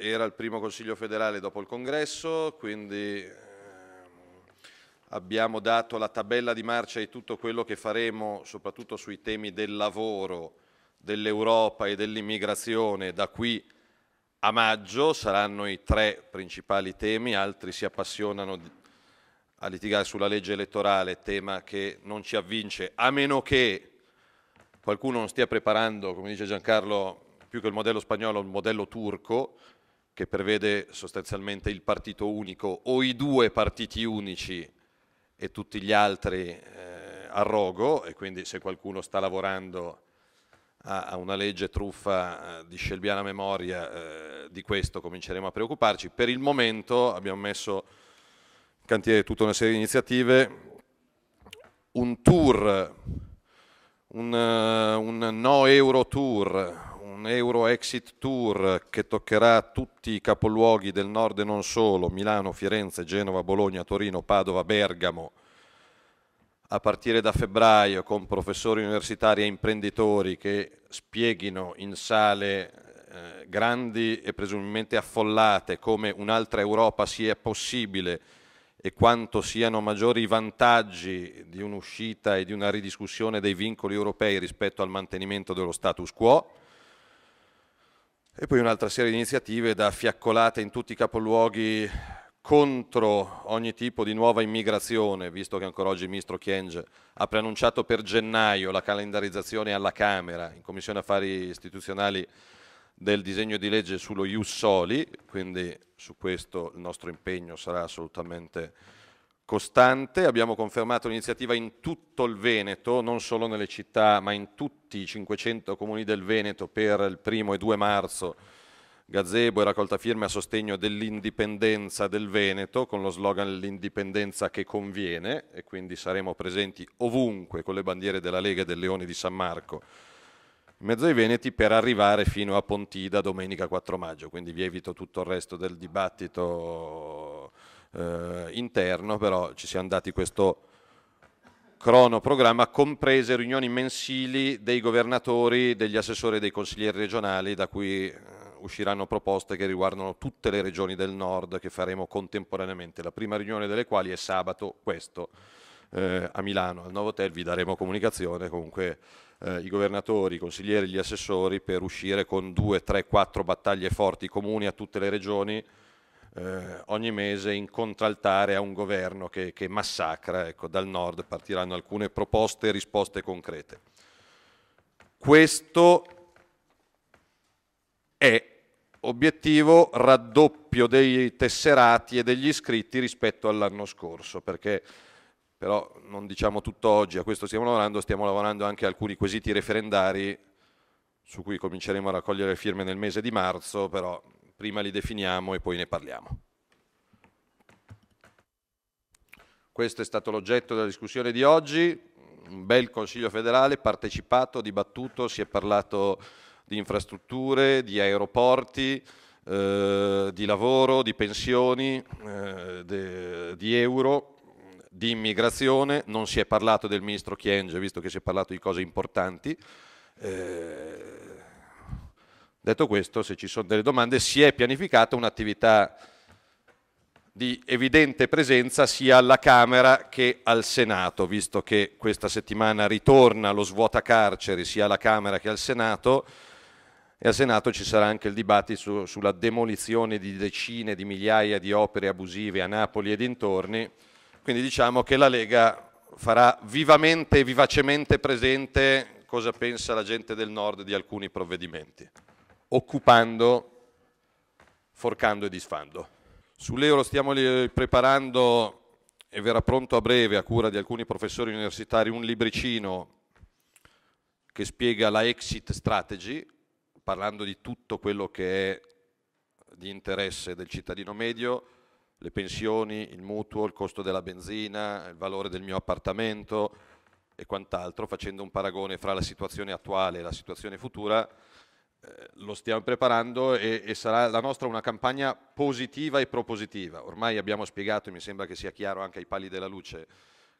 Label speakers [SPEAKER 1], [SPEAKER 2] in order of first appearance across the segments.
[SPEAKER 1] era il primo Consiglio federale dopo il Congresso, quindi ehm, abbiamo dato la tabella di marcia di tutto quello che faremo, soprattutto sui temi del lavoro, dell'Europa e dell'immigrazione da qui a maggio. Saranno i tre principali temi, altri si appassionano a litigare sulla legge elettorale, tema che non ci avvince, a meno che qualcuno non stia preparando, come dice Giancarlo, più che il modello spagnolo, il modello turco, che prevede sostanzialmente il partito unico o i due partiti unici e tutti gli altri eh, a rogo e quindi se qualcuno sta lavorando a, a una legge truffa eh, di scelbiana memoria eh, di questo cominceremo a preoccuparci. Per il momento abbiamo messo in cantiere tutta una serie di iniziative, un tour, un, eh, un no euro tour, un Euro Exit Tour che toccherà tutti i capoluoghi del nord e non solo, Milano, Firenze, Genova, Bologna, Torino, Padova, Bergamo, a partire da febbraio con professori universitari e imprenditori che spieghino in sale eh, grandi e presumibilmente affollate come un'altra Europa sia possibile e quanto siano maggiori i vantaggi di un'uscita e di una ridiscussione dei vincoli europei rispetto al mantenimento dello status quo. E poi un'altra serie di iniziative da fiaccolate in tutti i capoluoghi contro ogni tipo di nuova immigrazione, visto che ancora oggi il ministro Chienge ha preannunciato per gennaio la calendarizzazione alla Camera, in Commissione Affari Istituzionali, del disegno di legge sullo Ius Soli, quindi su questo il nostro impegno sarà assolutamente costante, abbiamo confermato l'iniziativa in tutto il Veneto, non solo nelle città ma in tutti i 500 comuni del Veneto per il primo e 2 marzo gazebo e raccolta firme a sostegno dell'indipendenza del Veneto con lo slogan l'indipendenza che conviene e quindi saremo presenti ovunque con le bandiere della Lega e del Leone di San Marco in mezzo ai Veneti per arrivare fino a Pontida domenica 4 maggio, quindi vi evito tutto il resto del dibattito eh, interno, però ci siamo dati questo cronoprogramma, comprese riunioni mensili dei governatori, degli assessori e dei consiglieri regionali, da cui eh, usciranno proposte che riguardano tutte le regioni del nord che faremo contemporaneamente, la prima riunione delle quali è sabato questo eh, a Milano, al nuovo hotel vi daremo comunicazione, comunque eh, i governatori, i consiglieri, gli assessori per uscire con due, tre, quattro battaglie forti comuni a tutte le regioni eh, ogni mese in contraltare a un governo che, che massacra. Ecco, dal nord partiranno alcune proposte e risposte concrete. Questo è obiettivo raddoppio dei tesserati e degli iscritti rispetto all'anno scorso, perché però non diciamo tutto oggi, a questo stiamo lavorando, stiamo lavorando anche a alcuni quesiti referendari su cui cominceremo a raccogliere firme nel mese di marzo, però prima li definiamo e poi ne parliamo. Questo è stato l'oggetto della discussione di oggi, un bel Consiglio federale partecipato, dibattuto, si è parlato di infrastrutture, di aeroporti, eh, di lavoro, di pensioni, eh, de, di euro, di immigrazione, non si è parlato del ministro Chienge, visto che si è parlato di cose importanti. Eh, Detto questo, se ci sono delle domande, si è pianificata un'attività di evidente presenza sia alla Camera che al Senato, visto che questa settimana ritorna lo svuota carceri sia alla Camera che al Senato e al Senato ci sarà anche il dibattito su, sulla demolizione di decine di migliaia di opere abusive a Napoli e dintorni, quindi diciamo che la Lega farà vivamente e vivacemente presente cosa pensa la gente del nord di alcuni provvedimenti occupando, forcando e disfando. Sull'euro stiamo eh, preparando e verrà pronto a breve, a cura di alcuni professori universitari, un libricino che spiega la exit strategy, parlando di tutto quello che è di interesse del cittadino medio, le pensioni, il mutuo, il costo della benzina, il valore del mio appartamento e quant'altro, facendo un paragone fra la situazione attuale e la situazione futura eh, lo stiamo preparando e, e, sarà la nostra una campagna positiva e propositiva. Ormai abbiamo spiegato, e mi sembra che sia chiaro anche ai pali della luce,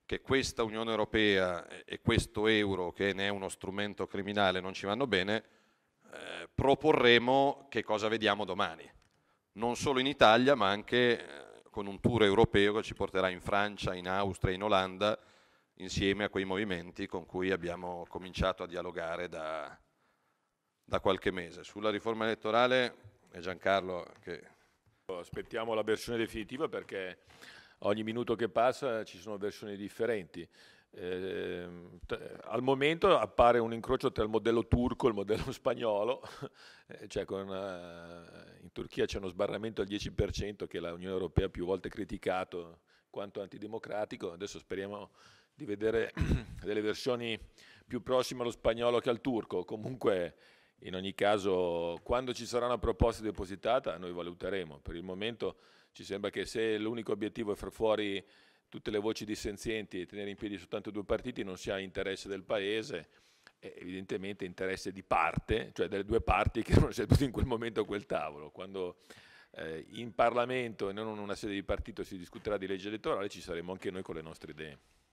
[SPEAKER 1] che questa Unione Europea e questo euro, che ne è uno strumento criminale, non ci vanno bene, eh, proporremo che cosa vediamo domani, non solo in Italia, ma anche eh, con un tour europeo che ci porterà in Francia, in Austria, in Olanda, insieme a quei movimenti con cui abbiamo cominciato a dialogare da, da qualche mese. Sulla riforma elettorale è
[SPEAKER 2] Giancarlo che... Aspettiamo la versione definitiva perché ogni minuto che passa ci sono versioni differenti. Eh, al momento appare un incrocio tra il modello turco e il modello spagnolo, eh, cioè con, uh, in Turchia c'è uno sbarramento al 10% che l'Unione Europea ha più volte criticato quanto antidemocratico, adesso speriamo di vedere delle versioni più prossime allo spagnolo che al turco, comunque in ogni caso, quando ci sarà una proposta depositata, noi valuteremo. Per il momento ci sembra che se l'unico obiettivo è far fuori tutte le voci dissenzienti e tenere in piedi soltanto due partiti non sia interesse del Paese, è evidentemente interesse di parte, cioè delle due parti che sono sedute in quel momento a quel tavolo. Quando eh, in Parlamento e non in una sede di partito si discuterà di legge elettorale, ci saremo anche noi con le nostre idee.